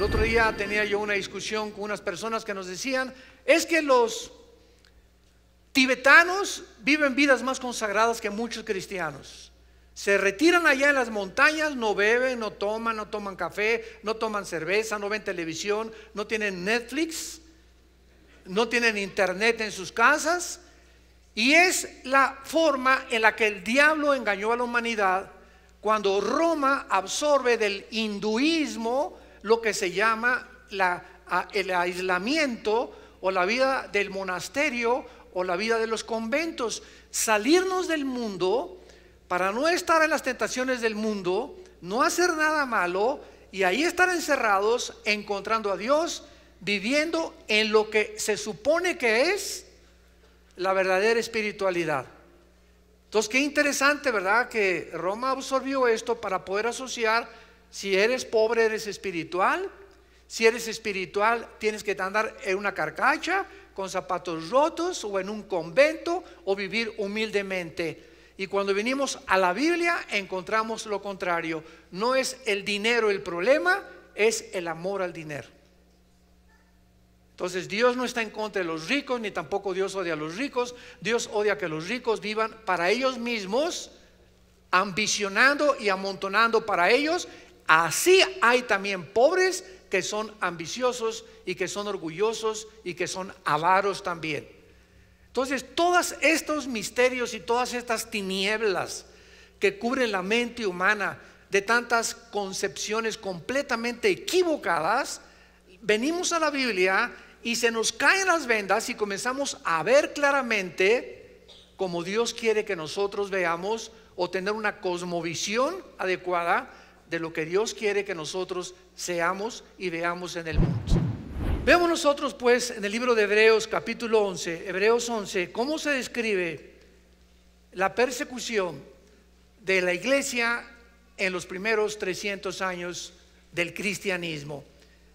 El otro día tenía yo una discusión con unas personas que nos decían, es que los tibetanos viven vidas más consagradas que muchos cristianos. Se retiran allá en las montañas, no beben, no toman, no toman café, no toman cerveza, no ven televisión, no tienen Netflix, no tienen internet en sus casas. Y es la forma en la que el diablo engañó a la humanidad cuando Roma absorbe del hinduismo lo que se llama el aislamiento o la vida del monasterio o la vida de los conventos. Salirnos del mundo para no estar en las tentaciones del mundo, no hacer nada malo y ahí estar encerrados encontrando a Dios, viviendo en lo que se supone que es la verdadera espiritualidad. Entonces, qué interesante, ¿verdad? Que Roma absorbió esto para poder asociar si eres pobre, eres espiritual. Si eres espiritual, tienes que andar en una carcacha, con zapatos rotos o en un convento o vivir humildemente. Y cuando venimos a la Biblia encontramos lo contrario. No es el dinero el problema, es el amor al dinero. Entonces Dios no está en contra de los ricos, ni tampoco Dios odia a los ricos. Dios odia que los ricos vivan para ellos mismos, ambicionando y amontonando para ellos Así hay también pobres que son ambiciosos y que son orgullosos y que son avaros también. Entonces, todos estos misterios y todas estas tinieblas que cubren la mente humana de tantas concepciones completamente equivocadas, venimos a la Biblia y se nos caen las vendas y comenzamos a ver claramente como Dios quiere que nosotros veamos o tener una cosmovisión adecuada de lo que Dios quiere que nosotros seamos y veamos en el mundo. Vemos nosotros pues en el libro de Hebreos capítulo 11, Hebreos 11, cómo se describe la persecución de la iglesia en los primeros 300 años del cristianismo.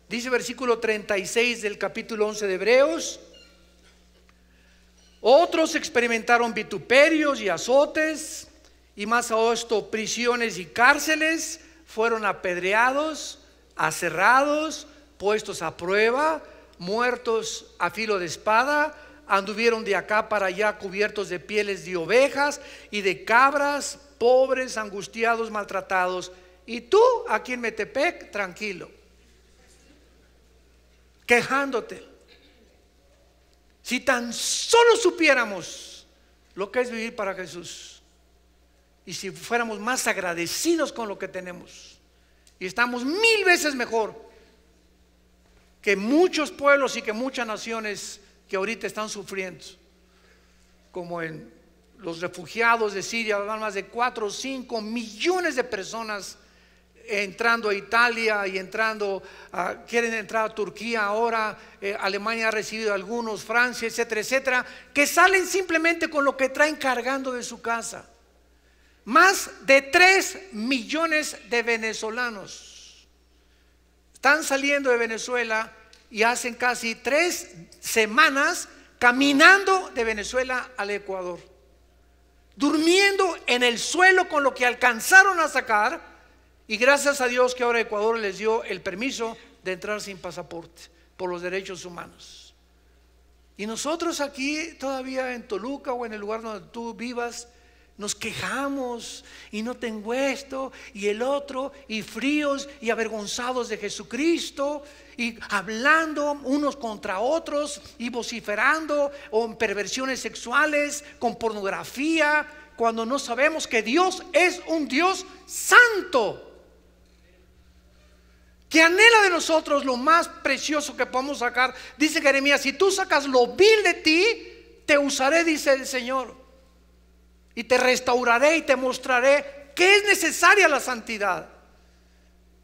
Dice versículo 36 del capítulo 11 de Hebreos, otros experimentaron vituperios y azotes, y más a esto prisiones y cárceles, fueron apedreados, aserrados, puestos a prueba, muertos a filo de espada, anduvieron de acá para allá cubiertos de pieles de ovejas y de cabras, pobres, angustiados, maltratados. Y tú aquí en Metepec, tranquilo, quejándote. Si tan solo supiéramos lo que es vivir para Jesús y si fuéramos más agradecidos con lo que tenemos. Y estamos mil veces mejor que muchos pueblos y que muchas naciones que ahorita están sufriendo, como en los refugiados de Siria, van más de 4 o 5 millones de personas entrando a Italia y entrando, quieren entrar a Turquía ahora, eh, Alemania ha recibido algunos, Francia, etcétera, etcétera, que salen simplemente con lo que traen cargando de su casa. Más de 3 millones de venezolanos están saliendo de Venezuela y hacen casi tres semanas caminando de Venezuela al Ecuador, durmiendo en el suelo con lo que alcanzaron a sacar y gracias a Dios que ahora Ecuador les dio el permiso de entrar sin pasaporte por los derechos humanos. Y nosotros aquí todavía en Toluca o en el lugar donde tú vivas, nos quejamos y no tengo esto y el otro y fríos y avergonzados de Jesucristo y hablando unos contra otros y vociferando o en perversiones sexuales con pornografía cuando no sabemos que Dios es un Dios santo que anhela de nosotros lo más precioso que podemos sacar. Dice Jeremías, si tú sacas lo vil de ti, te usaré, dice el Señor y te restauraré y te mostraré que es necesaria la santidad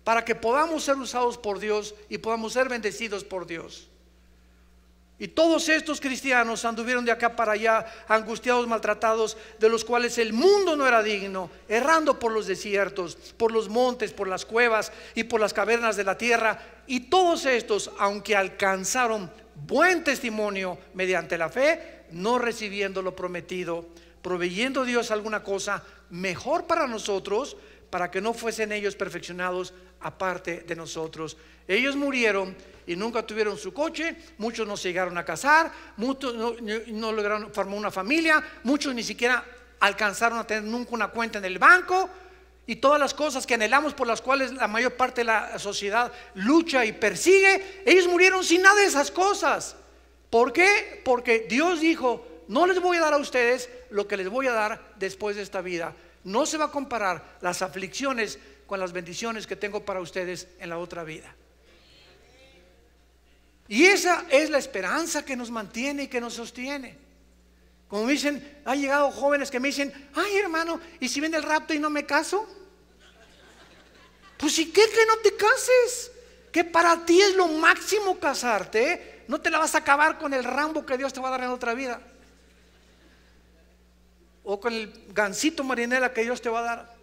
para que podamos ser usados por Dios y podamos ser bendecidos por Dios. Y todos estos cristianos anduvieron de acá para allá, angustiados, maltratados, de los cuales el mundo no era digno, errando por los desiertos, por los montes, por las cuevas y por las cavernas de la tierra. Y todos estos, aunque alcanzaron buen testimonio mediante la fe, no recibiendo lo prometido, proveyendo Dios alguna cosa mejor para nosotros, para que no fuesen ellos perfeccionados aparte de nosotros. Ellos murieron y nunca tuvieron su coche, muchos no se llegaron a casar, muchos no, lograron formar una familia, muchos ni siquiera alcanzaron a tener nunca una cuenta en el banco y todas las cosas que anhelamos por las cuales la mayor parte de la sociedad lucha y persigue, ellos murieron sin nada de esas cosas. ¿Por qué? Porque Dios dijo, no les voy a dar a ustedes lo que les voy a dar después de esta vida. No se va a comparar las aflicciones con las bendiciones que tengo para ustedes en la otra vida. Y esa es la esperanza que nos mantiene y que nos sostiene. Como dicen, han llegado jóvenes que me dicen, ay hermano, ¿y si viene el rapto y no me caso? Pues ¿y qué que no te cases? Que para ti es lo máximo casarte. No te la vas a acabar con el rambo que Dios te va a dar en otra vida o con el gancito marinela que Dios te va a dar.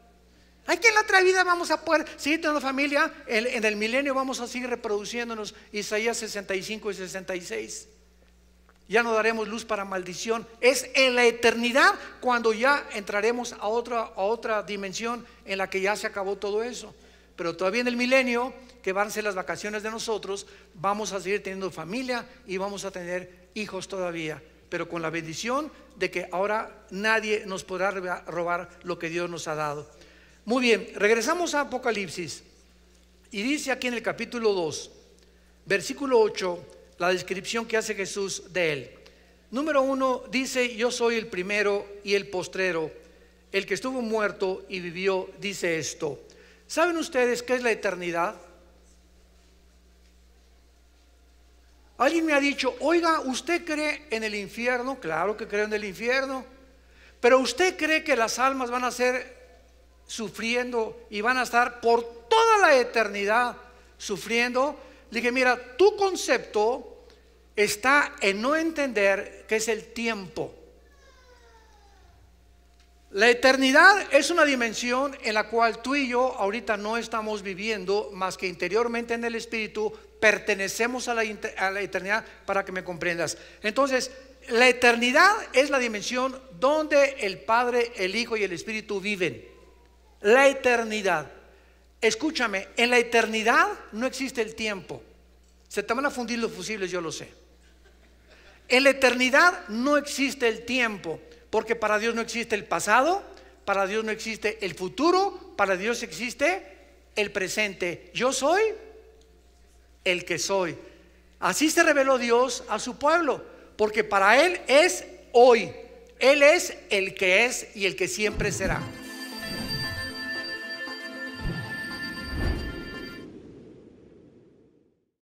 Hay que en la otra vida vamos a poder seguir teniendo familia, en, el milenio vamos a seguir reproduciéndonos, Isaías 65 y 66. Ya no daremos luz para maldición. Es en la eternidad cuando ya entraremos a otra, a otra dimensión en la que ya se acabó todo eso. Pero todavía en el milenio, que van a ser las vacaciones de nosotros, vamos a seguir teniendo familia y vamos a tener hijos todavía pero con la bendición de que ahora nadie nos podrá robar lo que Dios nos ha dado. Muy bien, regresamos a Apocalipsis. Y dice aquí en el capítulo 2, versículo 8, la descripción que hace Jesús de él. Número 1 dice, yo soy el primero y el postrero, el que estuvo muerto y vivió, dice esto. ¿Saben ustedes qué es la eternidad? Alguien me ha dicho, oiga, ¿usted cree en el infierno? Claro que creo en el infierno. Pero usted cree que las almas van a ser sufriendo y van a estar por toda la eternidad sufriendo. dije, mira, tu concepto está en no entender que es el tiempo. La eternidad es una dimensión en la cual tú y yo ahorita no estamos viviendo, más que interiormente en el Espíritu, pertenecemos a la, eternidad para que me comprendas. Entonces, la eternidad es la dimensión donde el Padre, el Hijo y el Espíritu viven. La eternidad. Escúchame, en la eternidad no existe el tiempo. Se te van a fundir los fusibles, yo lo sé. En la eternidad no existe el tiempo. Porque para Dios no existe el pasado, para Dios no existe el futuro, para Dios existe el presente. Yo soy el que soy. Así se reveló Dios a su pueblo, porque para Él es hoy. Él es el que es y el que siempre será.